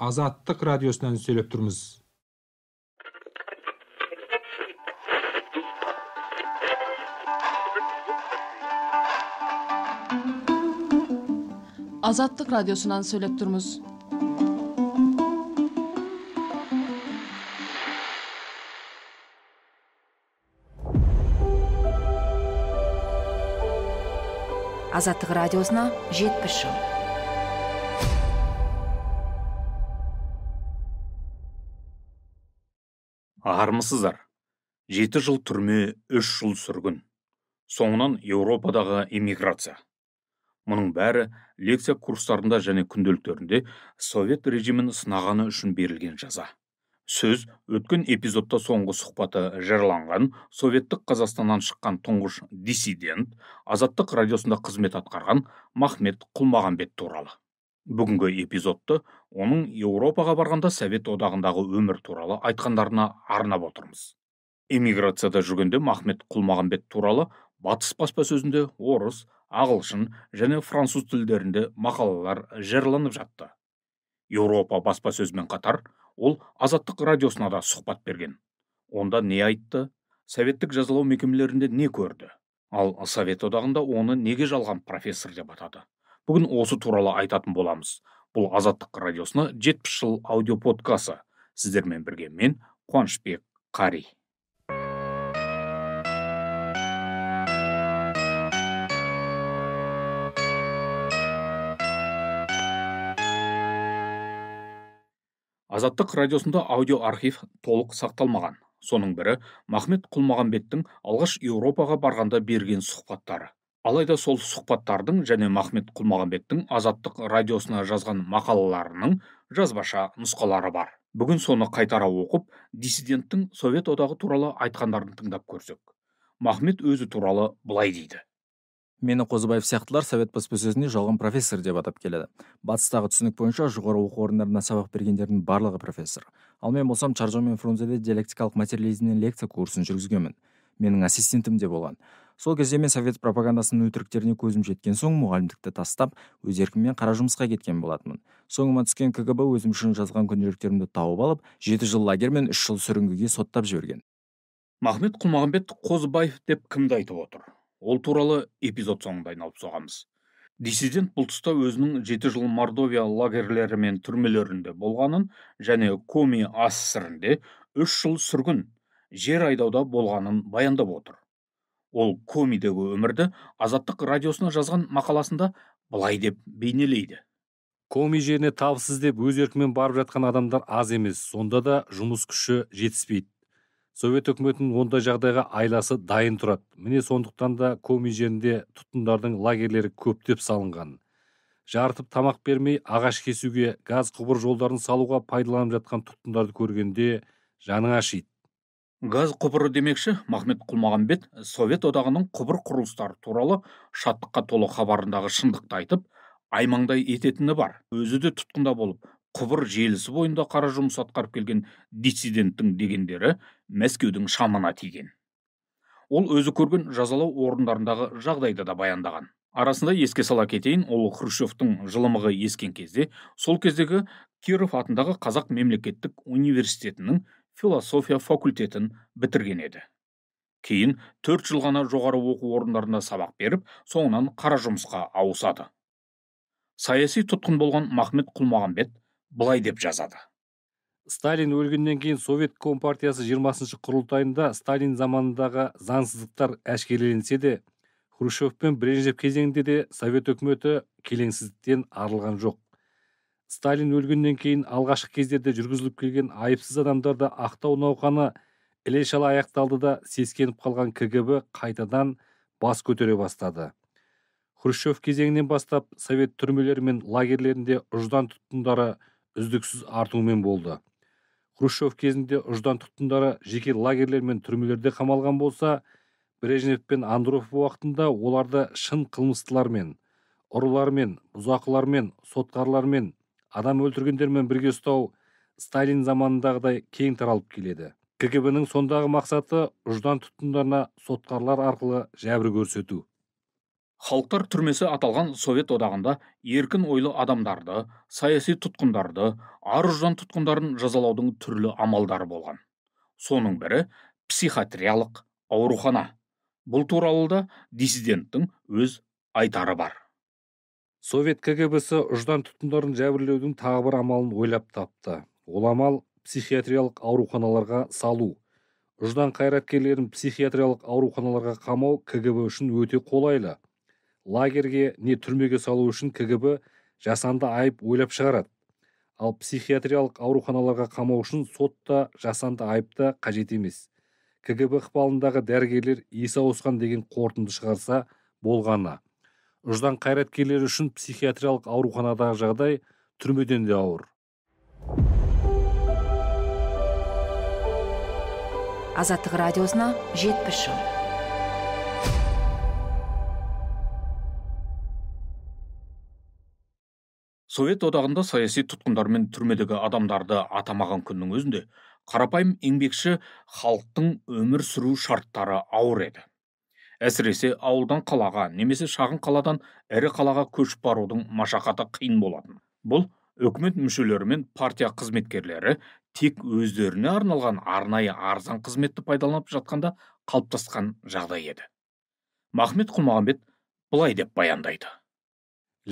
азаттық радиосынан сөйлеп тұрмыз азаттық радиосунан сөйлеп тұрмыз азаттық радиосына жетпіс жыл армысыздар жеті жыл түрме үш жыл сүргін соңынан еуропадағы эмиграция мұның бәрі лекция курстарында және күнделіктерінде совет режимін сынағаны үшін берілген жаза сөз өткен эпизодта соңғы сұхбаты жарланған советтік қазақстаннан шыққан тұңғыш диссидент азаттық радиосында қызмет атқарған махмет құлмағанбет туралы бүгінгі эпизодты оның еуропаға барғанда совет одағындағы өмір туралы айтқандарына арнап отырмыз эмиграцияда жүргенде махмет құлмағамбет туралы батыс баспасөзінде орыс ағылшын және француз тілдерінде мақалалар жарияланып жатты еуропа баспасөзімен қатар ол азаттық радиосына да сұхбат берген онда не айтты советтік жазалау мекемелерінде не көрді ал совет одағында оны неге жалған профессор деп атады бүгін осы туралы айтатын боламыз бұл азаттық радиосына 70 жыл аудио сіздермен бірге мен қуанышбек қари азаттық радиосында аудио архив толық сақталмаған соның бірі махмет құлмағамбеттің алғаш еуропаға барғанда берген сұхбаттары алайда сол сұхбаттардың және махмет құлмағанбеттің азаттық радиосына жазған мақалаларының жазбаша нұсқалары бар бүгін соны қайтара оқып диссиденттің совет одағы туралы айтқандарын тыңдап көрсек махмет өзі туралы былай дейді мені қозыбаев сияқтылар совет баспасөзіне жалған профессор деп атап келеді батыстағы түсінік бойынша жоғары оқу орындарында сабақ бергендердің барлығы профессор ал мен болсам чаржо мен фрунзеде диалектикалық материализмнен лекция курсын жүргізгенмін менің ассистентім де болған сол кезде мен совет пропагандасының өтіріктеріне көзім жеткен соң мұғалімдікті тастап өз еркіммен қара жұмысқа кеткен болатынмын соңыма түскен кгб өзім үшін жазған күнделіктерімді тауып алып жеті жыл лагерь мен үш жыл сүрінгіге соттап жіберген махмет құлмағамбет қозыбаев деп кімді айтып отыр ол туралы эпизод соңында айналып соғамыз диссидент бұл тұста өзінің жеті жыл мордовия лагерлері мен түрмелерінде болғанын және коми ассірінде үш жыл сүргін жер айдауда болғанын баяндап отыр ол комидегі өмірді азаттық радиосына жазған мақаласында былай деп бейнелейді коми жеріне табыс деп өз еркімен барып жатқан адамдар аз емес сонда да жұмыс күші жетіспейді совет үкіметінің ондай жағдайға айласы дайын тұрады міне сондықтан да коми жерінде тұтқындардың лагерлері көптеп салынған Жартып тамақ бермей ағаш кесуге газ құбыр жолдарын салуға пайдаланып жатқан тұтқындарды көргенде жаның ашиды газ құбыры демекші махмет құлмағанбет совет одағының құбыр құрылыстары туралы шаттыққа толы хабарындағы шындықты айтып аймаңдай ететіні бар өзі де тұтқында болып құбыр желісі бойында қара жұмыс атқарып келген диссиденттің дегендері мәскеудің шамына тиген ол өзі көрген жазалау орындарындағы жағдайды да баяндаған арасында еске сала кетейін ол хрущевтің жылымығы ескен кезде сол кездегі киров атындағы қазақ мемлекеттік университетінің философия факультетін бітірген еді кейін төрт жыл ғана жоғары оқу орындарында сабақ беріп соңынан қара жұмысқа ауысады саяси тұтқын болған махмет құлмағамбет былай деп жазады сталин өлгеннен кейін совет компартиясы 20 шы құрылтайында сталин заманындағы заңсыздықтар әшкереленсе де хрущев пен брежнев кезеңінде де совет үкіметі келеңсіздіктен арылған жоқ сталин өлгеннен кейін алғашқы кездерде жүргізіліп келген айыпсыз адамдарды ақтау науқаны іле шала аяқталды да сескеніп қалған кгб қайтадан бас көтере бастады хрущев кезеңінен бастап совет түрмелері мен лагерлерінде ұждан тұтқындары үздіксіз артумен болды хрущев кезінде ұждан тұтқындары жеке лагерлер мен түрмелерде қамалған болса брежнев пен андропов уақытында оларды шын қылмыстылармен ұрылармен бұзақылармен сотқарлармен адам өлтіргендермен бірге ұстау сталин заманындағыдай кең таралып келеді кгб ның сондағы мақсаты ұждан тұтқындарына сотқарлар арқылы жәбір көрсету халықтар түрмесі аталған совет одағында еркін ойлы адамдарды саяси тұтқындарды ар ұждан тұтқындарын жазалаудың түрлі амалдары болған соның бірі психиатриялық аурухана бұл туралы да диссиденттің өз айтары бар совет кгбсі ұждан тұтқындарын жәбірлеудің тағы бір амалын ойлап тапты ол амал психиатриялық ауруханаларға салу ұждан қайраткерлерін психиатриялық ауруханаларға қамау кгб үшін өте қолайлы лагерге не түрмеге салу үшін кгб жасанды айып ойлап шығарады ал психиатриялық ауруханаларға қамау үшін сот та жасанды айып та қажет емес кгб ықпалындағы дәрігерлер есі ауысқан деген қорытынды шығарса болғаны ұждан қайраткерлері үшін психиатриялық ауруханадағы жағдай түрмеден де ауыр азаттық радиосына жетпіс жыл совет одағында саяси тұтқындар мен түрмедегі адамдарды атамаған күннің өзінде қарапайым еңбекші халықтың өмір сүру шарттары ауыр еді әсіресе ауылдан қалаға немесе шағын қаладан ірі қалаға көшіп барудың машақаты қиын болатын бұл үкімет мүшелері мен партия қызметкерлері тек өздеріне арналған арнайы арзан қызметті пайдаланып жатқанда қалыптасқан жағдай еді махмет құлмағамбет былай деп баяндайды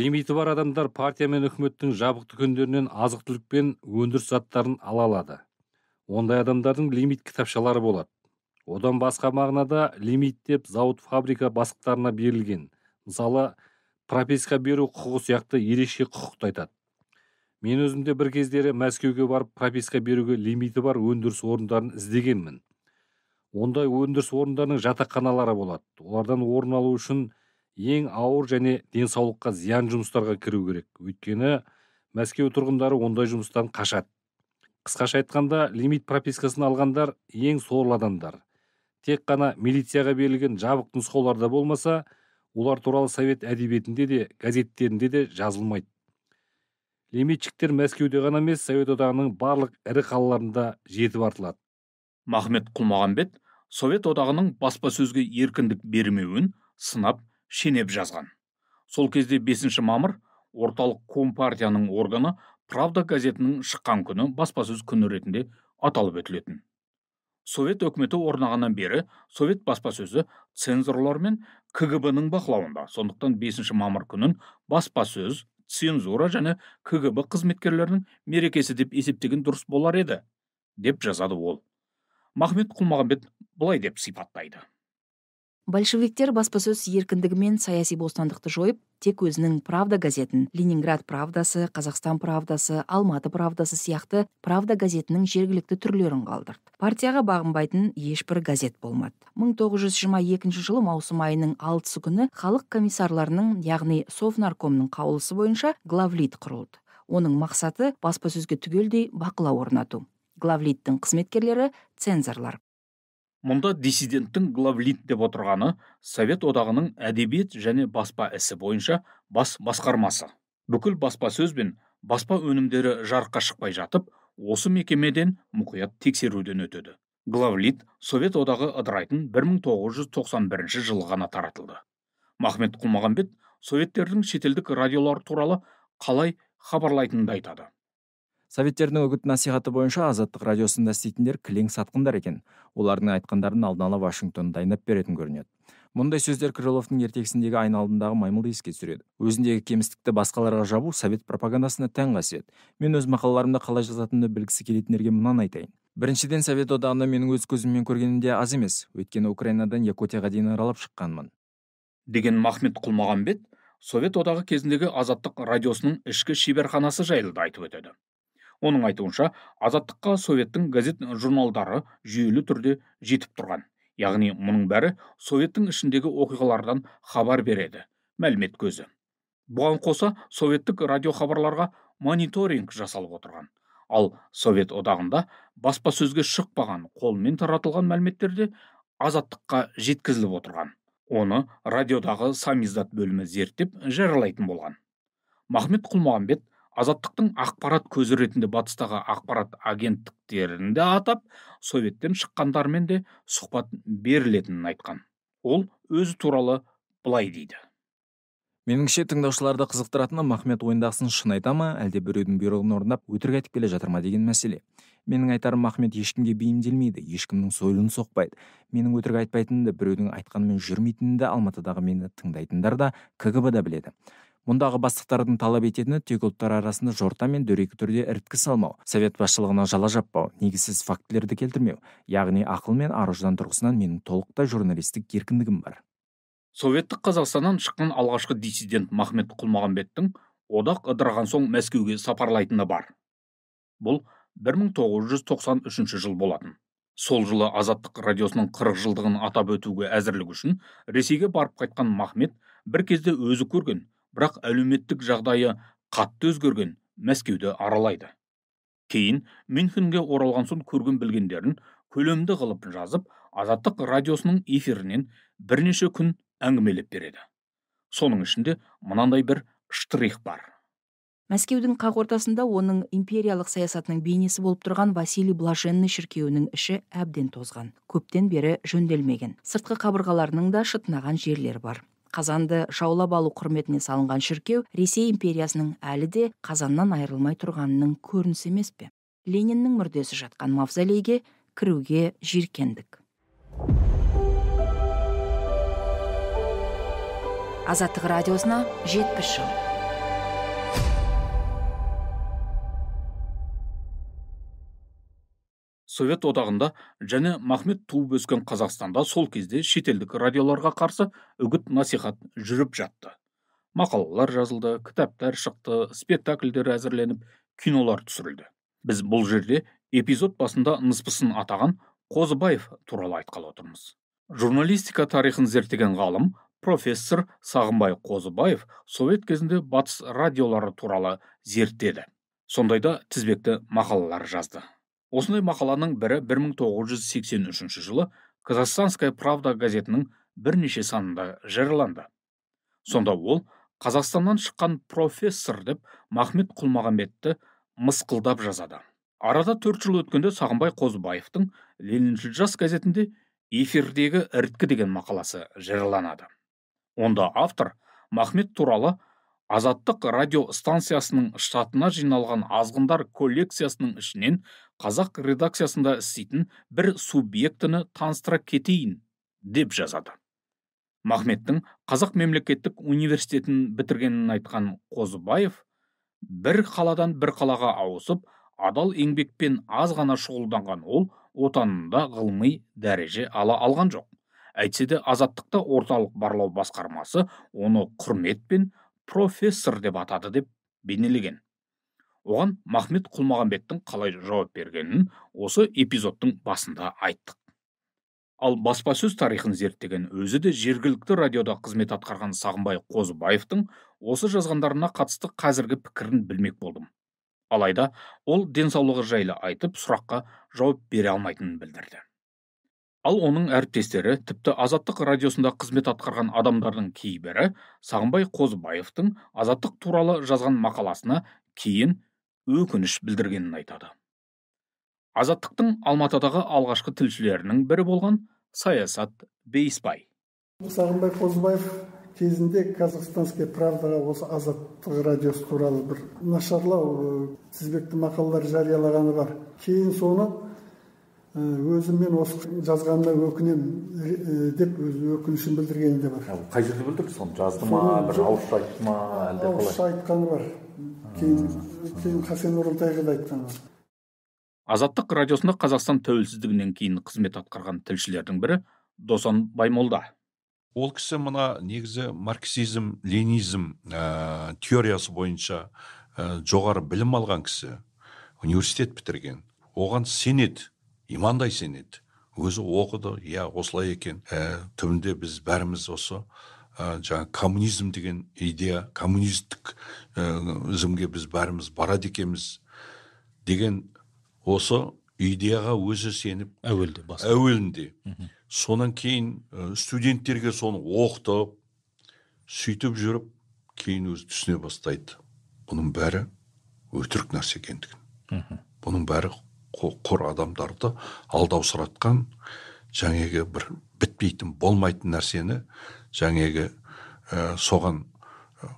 лимиті бар адамдар партия мен үкіметтің жабық дүкендерінен азық түлік пен өндіріс заттарын ала алады ондай адамдардың лимит кітапшалары болады одан басқа мағынада лимит деп зауыт фабрика бастықтарына берілген мысалы прописка беру құқығы сияқты ерекше құқықты айтады мен өзімде бір кездері мәскеуге барып прописка беруге лимиті бар өндіріс орындарын іздегенмін ондай өндіріс орындарының жатақханалары болады олардан орын алу үшін ең ауыр және денсаулыққа зиян жұмыстарға кіру керек өйткені мәскеу тұрғындары ондай жұмыстан қашады қысқаша айтқанда лимит пропискасын алғандар ең сорлы адамдар тек қана милицияға берілген жабық нұсқауларда болмаса олар туралы совет әдебиетінде де газеттерінде де жазылмайды леметчиктер мәскеуде ғана емес совет одағының барлық ірі қалаларында жетіп артылады махмет құлмағанбет совет одағының баспасөзге еркіндік бермеуін сынап шенеп жазған сол кезде 5 мамыр орталық компартияның органы правда газетінің шыққан күні баспасөз күні ретінде аталып өтілетін совет өкіметі орнағаннан бері совет баспасөзі цензорлар мен кгб ның бақылауында сондықтан 5 мамыр күнін баспасөз цензура және кгб қызметкерлерінің мерекесі деп есептеген дұрыс болар еді деп жазады ол махмет құлмағамбет былай деп сипаттайды большевиктер баспасөз еркіндігімен саяси бостандықты жойып тек өзінің правда газетін ленинград правдасы қазақстан правдасы алматы правдасы сияқты правда газетінің жергілікті түрлерін қалдырды партияға бағынбайтын ешбір газет болмады 1922 жылы маусым айының алтысы күні халық комиссарларының яғни совнаркомның қаулысы бойынша главлит құрылды оның мақсаты баспасөзге түгелдей бақылау орнату главлиттің қызметкерлері цензорлар мұнда диссиденттің главлит деп отырғаны совет одағының әдебиет және баспа ісі бойынша бас басқармасы бүкіл баспасөз бен баспа өнімдері жарыққа шықпай жатып осы мекемеден мұқият тексеруден өтеді главлит совет одағы ыдырайтын 1991 жылы ғана таратылды Махмет құлмағамбет советтердің шетелдік радиолар туралы қалай хабарлайтынын да айтады советтердің үгіт насихаты бойынша азаттық радиосында істейтіндер кілең сатқындар екен олардың айтқандарын алдын ала вашингтон дайындап беретін көрінеді мұндай сөздер крыловтың ертегісіндегі айналымдағы маймылды еске түсіреді өзіндегі кемістікті басқаларға жабу совет пропагандасына тән қасиет мен өз мақалаларымда қалай жазатынымды білгісі келетіндерге мынаны айтайын біріншіден совет одағында менің өз көзіммен көргенім де аз емес өйткені украинадан якутияға дейін аралап шыққанмын деген махмет құлмағанбет совет одағы кезіндегі азаттық радиосының ішкі шеберханасы жайлы да айтып өтеді оның айтуынша азаттыққа советтің газет журналдары жүйелі түрде жетіп тұрған яғни мұның бәрі советтің ішіндегі оқиғалардан хабар береді мәлімет көзі бұған қоса советтік радиохабарларға мониторинг жасалып отырған ал совет одағында баспасөзге шықпаған қолмен таратылған мәліметтер де азаттыққа жеткізіліп отырған оны радиодағы самиздат бөлімі зерттеп жариялайтын болған махмет құлмағамбет азаттықтың ақпарат көзі ретінде батыстағы ақпарат агенттіктерін де атап советтен шыққандармен де сұхбат берілетінін айтқан ол өзі туралы былай дейді меніңше тыңдаушыларды қызықтыратыны махмет ойындағысын шын айта ма әлде біреудің бұйрығын орындап өтірік айтып келе жатыр ма деген мәселе менің айтарым махмет ешкімге бейімделмейді ешкімнің сойылын соқпайды менің өтірік айтпайтынымды біреудің айтқанымен жүрмейтінімді алматыдағы мені тыңдайтындар да кгб да біледі мұндағы бастықтардың талап ететіні тек ұлттар арасында жорта мен дөрекі түрде іріткі салмау совет басшылығына жала жаппау негізсіз фактілерді келтірмеу яғни ақыл мен ар ұждан тұрғысынан менің толықтай журналистік еркіндігім бар советтік қазақстаннан шыққан алғашқы диссидент махмет құлмағамбеттің одақ ыдыраған соң мәскеуге сапарлайтыны бар бұл 1993 жыл болатын сол жылы азаттық радиосының қырық жылдығын атап өтуге әзірлік үшін ресейге барып қайтқан махмет бір кезде өзі көрген бірақ әлеуметтік жағдайы қатты өзгерген мәскеуді аралайды кейін мюнхенге оралған соң көрген білгендерін көлемді қылып жазып азаттық радиосының эфирінен бірнеше күн әңгімелеп береді соның ішінде мынандай бір штрих бар мәскеудің қақ ортасында оның империялық саясатының бейнесі болып тұрған василий блаженный шіркеуінің іші әбден тозған көптен бері жөнделмеген сыртқы қабырғаларының да шытынаған жерлері бар қазанды жаулап алу құрметіне салынған шіркеу ресей империясының әлі де қазаннан айырылмай тұрғанының көрінісі емес пе лениннің мүрдесі жатқан мавзолейге кіруге жиіркендік азаттық радиосына жетпіс жыл совет одағында және махмет туып өскен қазақстанда сол кезде шетелдік радиоларға қарсы үгіт насихат жүріп жатты мақалалар жазылды кітаптар шықты спектакльдер әзірленіп кинолар түсірілді біз бұл жерде эпизод басында ныспысын атаған қозыбаев туралы айтқалы отырмыз журналистика тарихын зерттеген ғалым профессор сағымбай қозыбаев совет кезінде батыс радиолары туралы зерттеді сондайда тізбекті мақалалар жазды осындай мақаланың бірі 1983 жылы казахстанская правда газетінің бірнеше санында жарыланды. сонда ол қазақстаннан шыққан профессор деп махмет құлмағамбетті мысқылдап жазады арада төрт жыл өткенде сағынбай қозыбаевтың лениншіл жас газетінде эфирдегі іріткі деген мақаласы жарыланады. онда автор махмет туралы азаттық радиостанциясының штатына жиналған азғындар коллекциясының ішінен қазақ редакциясында істейтін бір субъектіні таныстыра кетейін деп жазады махметтің қазақ мемлекеттік университетін бітіргенін айтқан қозыбаев бір қаладан бір қалаға ауысып адал еңбекпен аз ғана шұғылданған ол отанында ғылыми дәреже ала алған жоқ әйтсе де азаттықта орталық барлау басқармасы оны құрметпен профессор деп атады деп бейнелеген оған махмет құлмағамбеттің қалай жауап бергенін осы эпизодтың басында айттық ал баспасөз тарихын зерттеген өзі де жергілікті радиода қызмет атқарған Сағымбай қозыбаевтың осы жазғандарына қатысты қазіргі пікірін білмек болдым алайда ол денсаулығы жайлы айтып сұраққа жауап бере алмайтынын білдірді ал оның әріптестері тіпті азаттық радиосында қызмет атқарған адамдардың кейбірі Сағынбай қозыбаевтың азаттық туралы жазған мақаласына кейін өкініш білдіргенін айтады азаттықтың алматыдағы алғашқы тілшілерінің бірі болған саясат бейсбай Сағынбай қозыбаев кезінде казахстанская правдаға осы азаттық радиосы туралы бір нашарлау э, тізбекті мақалалар жариялағаны бар кейін соны Э, өзім мен осы жазғаныма өкінемін э, э, деп өз өкінішін білдіргені де бар қай жерде білдірді соны жазды ма бір ауызша айтты ма әлде қалай ауызша айтқаны бар кейін кейін хасен оралтайға да айтқаны азаттық радиосында қазақстан тәуелсіздігінен кейін қызмет атқарған тілшілердің бірі досан баймолда ол кісі мына негізі марксизм ленизм ә, теориясы бойынша ә, жоғары білім алған кісі университет бітірген оған сенеді имандай сенеді өзі оқыды иә осылай екен ә, түбінде біз бәріміз осы ә, жаңа коммунизм деген идея коммунистік ә, ізімге біз бәріміз барады екенбіз деген осы идеяға өзі сеніп әуелде бас әуелінде содан кейін ә, студенттерге соны оқытып сөйтіп жүріп кейін өзі түсіне бастайды бұның бәрі өтірік нәрсе екендігін бұның бәрі қор адамдарды алдаусыратқан жаңегі бір бітпейтін болмайтын нәрсені жаңегі ә, э, соған э,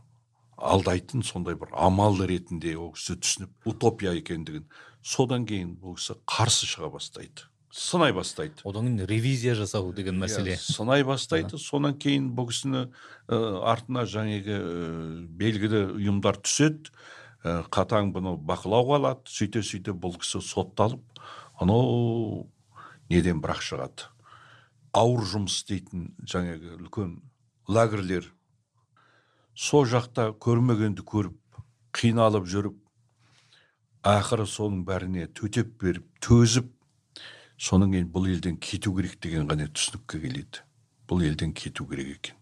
алдайтын сондай бір амал ретінде ол кісі түсініп утопия екендігін содан кейін ол кісі қарсы шыға бастайды сынай бастайды одан кейін ревизия жасау деген иә, мәселе yeah, сынай бастайды содан кейін бұл кісіні э, артына жаңегі ә, белгілі ұйымдар түседі Э, қатаң бұны бақылауға алады сөйте сөйте бұл кісі сотталып анау неден бірақ шығады ауыр жұмыс істейтін жаңағы үлкен лагерлер сол жақта көрмегенді көріп қиналып жүріп ақыры соның бәріне төтеп беріп төзіп соның кейін бұл елден кету керек деген ғана түсінікке келеді бұл елден кету керек екен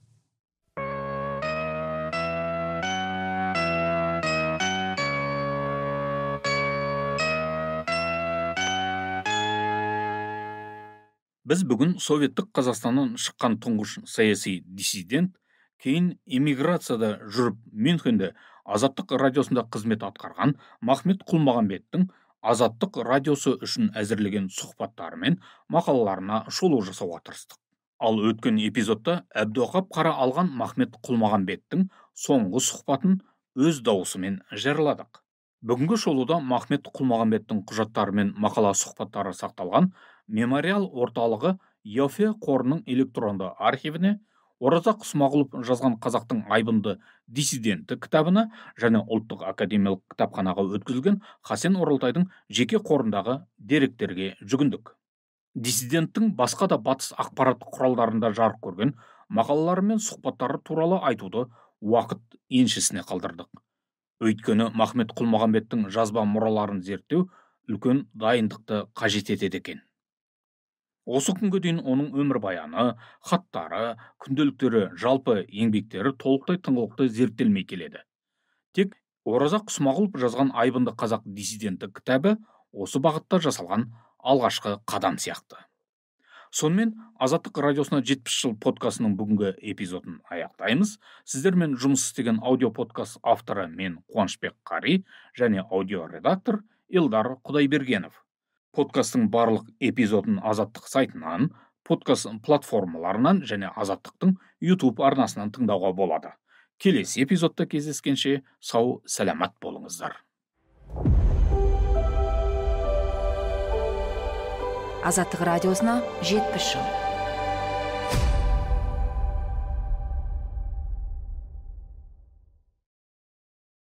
біз бүгін советтік қазақстаннан шыққан тұңғыш саяси диссидент кейін эмиграцияда жүріп мюнхенде азаттық радиосында қызмет атқарған махмет Құлмағанбеттің азаттық радиосы үшін әзірлеген сұхбаттары мен мақалаларына шолу жасауға тырыстық ал өткен эпизодта әбдіуақап қара алған махмет Құлмағанбеттің соңғы сұхбатын өз даусымен жарыладық. бүгінгі шолуда махмет құлмағамбеттің құжаттары мен мақала сұхбаттары сақталған мемориал орталығы ЕФЕ қорының электронды архивіне ораза құсмағұлов жазған қазақтың айбынды диссиденті кітабына және ұлттық академиялық кітапханаға өткізілген хасен оралтайдың жеке қорындағы деректерге жүгіндік диссиденттің басқа да батыс ақпарат құралдарында жарық көрген мақалалары мен сұхбаттары туралы айтуды уақыт еншісіне қалдырдық өйткені махмет құлмағамбеттің жазба мұраларын зерттеу үлкен дайындықты қажет етеді екен осы күнге дейін оның өмірбаяны хаттары күнделіктері жалпы еңбектері толықтай тыңғылықты зерттелмей келеді тек ораза құсмағұлов жазған айбынды қазақ диссиденті кітабы осы бағытта жасалған алғашқы қадам сияқты сонымен азаттық радиосына 70 жыл подкастының бүгінгі эпизодын аяқтаймыз сіздермен жұмыс істеген аудио авторы мен қуанышбек қари және аудио редактор илдар құдайбергенов подкасттың барлық эпизодын азаттық сайтынан подкаст платформаларынан және азаттықтың YouTube арнасынан тыңдауға болады келесі эпизодта кездескенше сау сәлемат болыңыздар азаттық радиосына жетпіс жыл